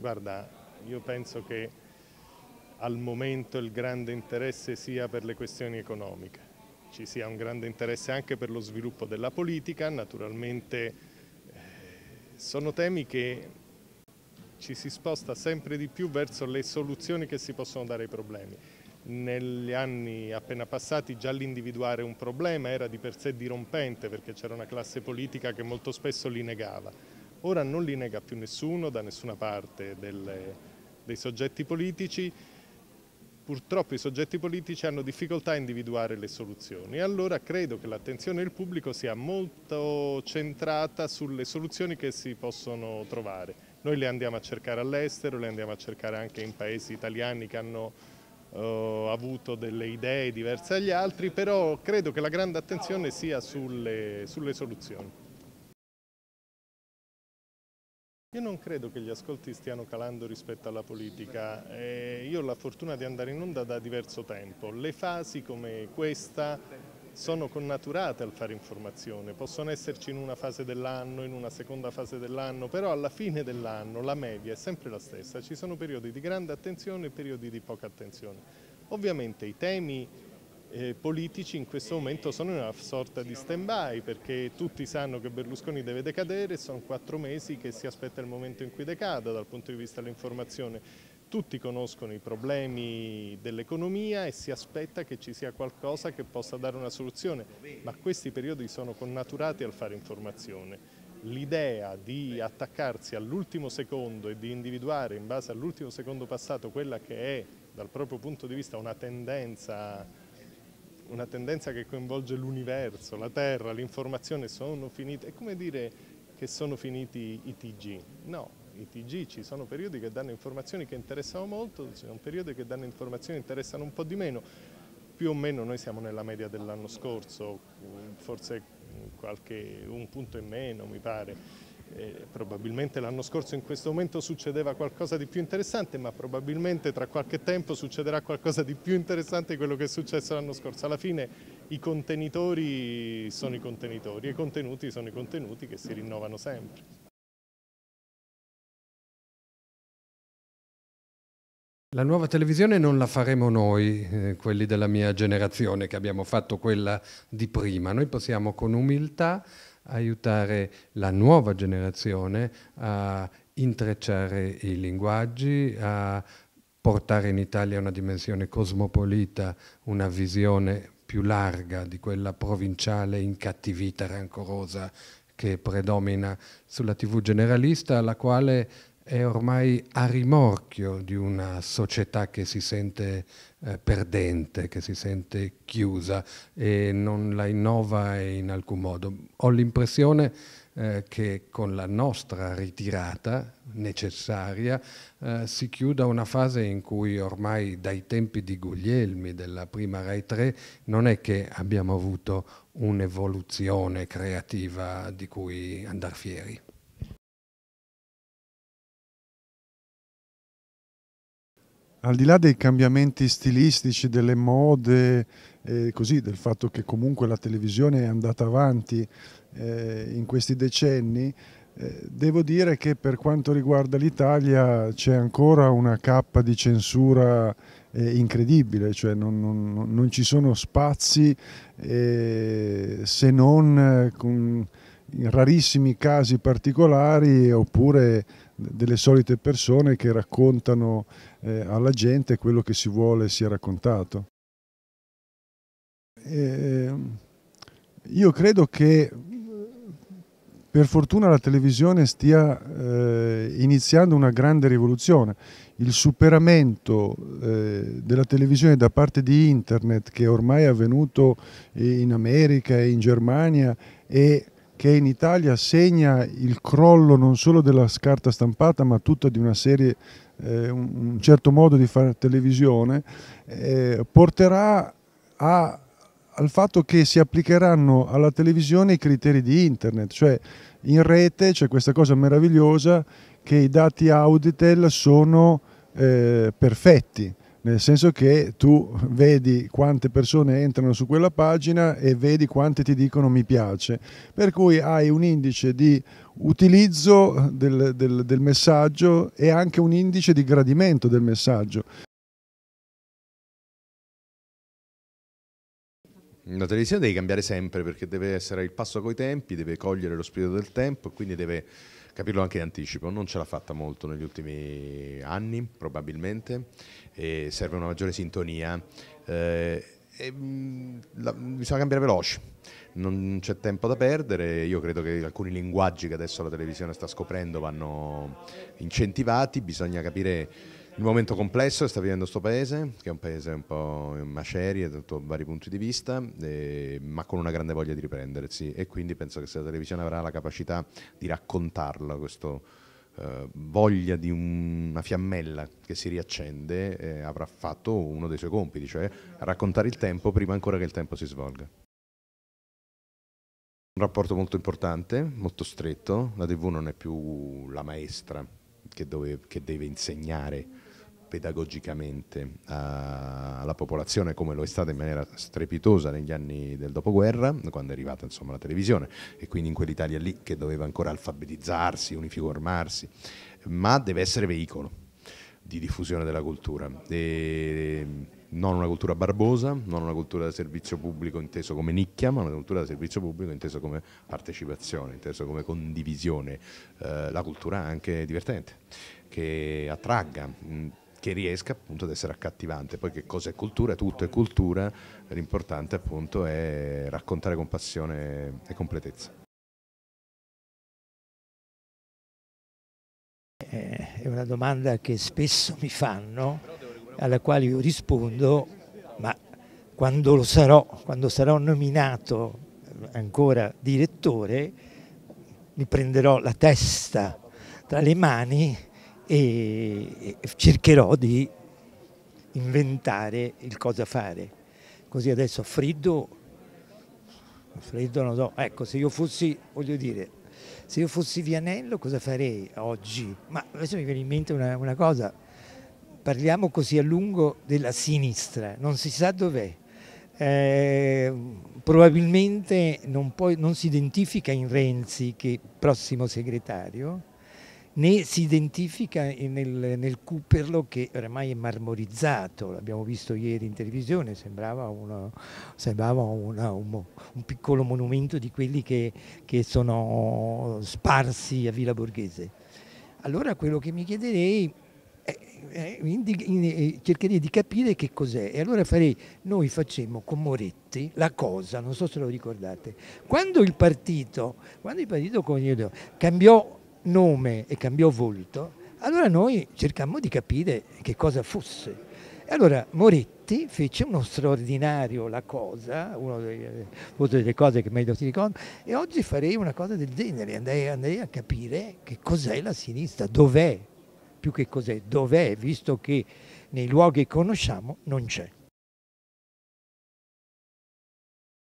Guarda, io penso che al momento il grande interesse sia per le questioni economiche, ci sia un grande interesse anche per lo sviluppo della politica, naturalmente eh, sono temi che ci si sposta sempre di più verso le soluzioni che si possono dare ai problemi. Negli anni appena passati già l'individuare un problema era di per sé dirompente perché c'era una classe politica che molto spesso li negava Ora non li nega più nessuno da nessuna parte delle, dei soggetti politici, purtroppo i soggetti politici hanno difficoltà a individuare le soluzioni. Allora credo che l'attenzione del pubblico sia molto centrata sulle soluzioni che si possono trovare. Noi le andiamo a cercare all'estero, le andiamo a cercare anche in paesi italiani che hanno eh, avuto delle idee diverse agli altri, però credo che la grande attenzione sia sulle, sulle soluzioni. Io non credo che gli ascolti stiano calando rispetto alla politica, eh, io ho la fortuna di andare in onda da diverso tempo, le fasi come questa sono connaturate al fare informazione, possono esserci in una fase dell'anno, in una seconda fase dell'anno, però alla fine dell'anno la media è sempre la stessa, ci sono periodi di grande attenzione e periodi di poca attenzione. Ovviamente i temi eh, politici in questo momento sono in una sorta di stand-by perché tutti sanno che Berlusconi deve decadere, e sono quattro mesi che si aspetta il momento in cui decada dal punto di vista dell'informazione. Tutti conoscono i problemi dell'economia e si aspetta che ci sia qualcosa che possa dare una soluzione, ma questi periodi sono connaturati al fare informazione l'idea di attaccarsi all'ultimo secondo e di individuare in base all'ultimo secondo passato quella che è dal proprio punto di vista una tendenza una tendenza che coinvolge l'universo, la terra, l'informazione, sono finite, è come dire che sono finiti i TG, no, i TG ci sono periodi che danno informazioni che interessano molto, ci sono periodi che danno informazioni che interessano un po' di meno, più o meno noi siamo nella media dell'anno scorso, forse qualche, un punto in meno mi pare. Eh, probabilmente l'anno scorso in questo momento succedeva qualcosa di più interessante, ma probabilmente tra qualche tempo succederà qualcosa di più interessante di quello che è successo l'anno scorso. Alla fine i contenitori sono i contenitori e i contenuti sono i contenuti che si rinnovano sempre. La nuova televisione non la faremo noi, eh, quelli della mia generazione che abbiamo fatto quella di prima, noi possiamo con umiltà aiutare la nuova generazione a intrecciare i linguaggi, a portare in Italia una dimensione cosmopolita, una visione più larga di quella provinciale incattivita, rancorosa che predomina sulla TV generalista, alla quale è ormai a rimorchio di una società che si sente eh, perdente, che si sente chiusa e non la innova in alcun modo. Ho l'impressione eh, che con la nostra ritirata necessaria eh, si chiuda una fase in cui ormai dai tempi di Guglielmi, della prima Rai 3, non è che abbiamo avuto un'evoluzione creativa di cui andar fieri. al di là dei cambiamenti stilistici, delle mode, eh, così, del fatto che comunque la televisione è andata avanti eh, in questi decenni, eh, devo dire che per quanto riguarda l'Italia c'è ancora una cappa di censura eh, incredibile, cioè non, non, non, ci sono spazi eh, se non in eh, rarissimi casi particolari oppure delle solite persone che raccontano eh, alla gente quello che si vuole sia raccontato. E ehm, io credo che per fortuna la televisione stia eh, iniziando una grande rivoluzione. Il superamento eh, della televisione da parte di internet che ormai è avvenuto in America e in Germania è che in Italia segna il crollo non solo della scarta stampata ma tutta di una serie, eh, un certo modo di fare televisione, eh, porterà a, al fatto che si applicheranno alla televisione i criteri di internet, cioè in rete c'è questa cosa meravigliosa che i dati Auditel sono eh, perfetti, nel senso che tu vedi quante persone entrano su quella pagina e vedi quante ti dicono mi piace, per cui hai un indice di utilizzo del, del, del messaggio e anche un indice di gradimento del messaggio. La televisione deve cambiare sempre perché deve essere il passo coi tempi, deve cogliere lo spirito del tempo e quindi deve capirlo anche in anticipo, non ce l'ha fatta molto negli ultimi anni probabilmente, e serve una maggiore sintonia. Eh, e, mm, la, bisogna cambiare veloce, non c'è tempo da perdere, io credo che alcuni linguaggi che adesso la televisione sta scoprendo vanno incentivati, bisogna capire il momento complesso che sta vivendo questo paese, che è un paese un po' in macerie da vari punti di vista, eh, ma con una grande voglia di riprendersi e quindi penso che se la televisione avrà la capacità di raccontarlo, questa eh, voglia di un, una fiammella che si riaccende, eh, avrà fatto uno dei suoi compiti, cioè raccontare il tempo prima ancora che il tempo si svolga. Un rapporto molto importante, molto stretto, la TV non è più la maestra che, dove, che deve insegnare pedagogicamente alla popolazione come lo è stata in maniera strepitosa negli anni del dopoguerra, quando è arrivata insomma, la televisione e quindi in quell'Italia lì che doveva ancora alfabetizzarsi, uniformarsi, ma deve essere veicolo di diffusione della cultura. E non una cultura barbosa, non una cultura da servizio pubblico inteso come nicchia, ma una cultura da servizio pubblico inteso come partecipazione, inteso come condivisione, eh, la cultura anche divertente, che attragga che riesca appunto ad essere accattivante. Poi che cosa è cultura? Tutto è cultura, l'importante appunto è raccontare con passione e completezza. Eh, è una domanda che spesso mi fanno, alla quale io rispondo, ma quando lo sarò, quando sarò nominato ancora direttore, mi prenderò la testa tra le mani e cercherò di inventare il cosa fare. Così adesso freddo, freddo non so, ecco se io fossi, voglio dire, se io fossi Vianello cosa farei oggi? Ma adesso mi viene in mente una, una cosa, parliamo così a lungo della sinistra, non si sa dov'è. Eh, probabilmente non, può, non si identifica in Renzi che prossimo segretario, né si identifica nel, nel cuperlo che oramai è marmorizzato, l'abbiamo visto ieri in televisione, sembrava, una, sembrava una, un, un, piccolo monumento di quelli che, che sono sparsi a Villa Borghese. Allora quello che mi chiederei eh, cercherei di capire che cos'è e allora farei, noi facciamo con Moretti la cosa, non so se lo ricordate quando il partito, quando il partito cambiò nome e cambiò volto, allora noi cercammo di capire che cosa fosse. E allora Moretti fece uno straordinario La Cosa, una delle cose che meglio si ricorda, e oggi farei una cosa del genere, andrei, andrei a capire che cos'è la sinistra, dov'è, più che cos'è, dov'è, visto che nei luoghi che conosciamo non c'è.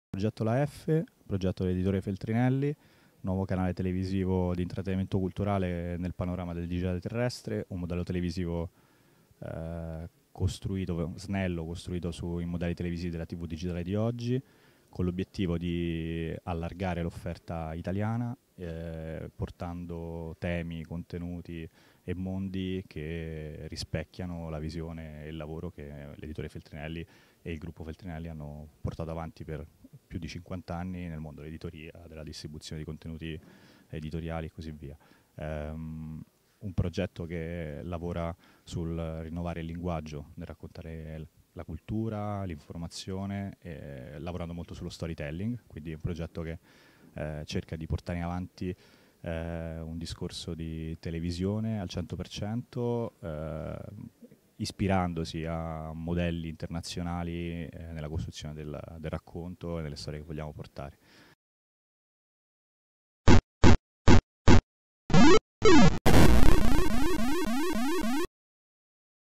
Progetto La F, progetto dell'editore Feltrinelli, nuovo canale televisivo di intrattenimento culturale nel panorama del digitale terrestre, un modello televisivo eh, costruito, snello, costruito sui modelli televisivi della TV digitale di oggi, con l'obiettivo di allargare l'offerta italiana, eh, portando temi, contenuti e mondi che rispecchiano la visione e il lavoro che l'editore Feltrinelli e il gruppo Feltrinelli hanno portato avanti per più di 50 anni nel mondo dell'editoria, della distribuzione di contenuti editoriali e così via. Um, un progetto che lavora sul rinnovare il linguaggio, nel raccontare la cultura, l'informazione, eh, lavorando molto sullo storytelling, quindi un progetto che eh, cerca di portare avanti eh, un discorso di televisione al 100%, ispirandosi a modelli internazionali eh, nella costruzione del, del racconto e nelle storie che vogliamo portare.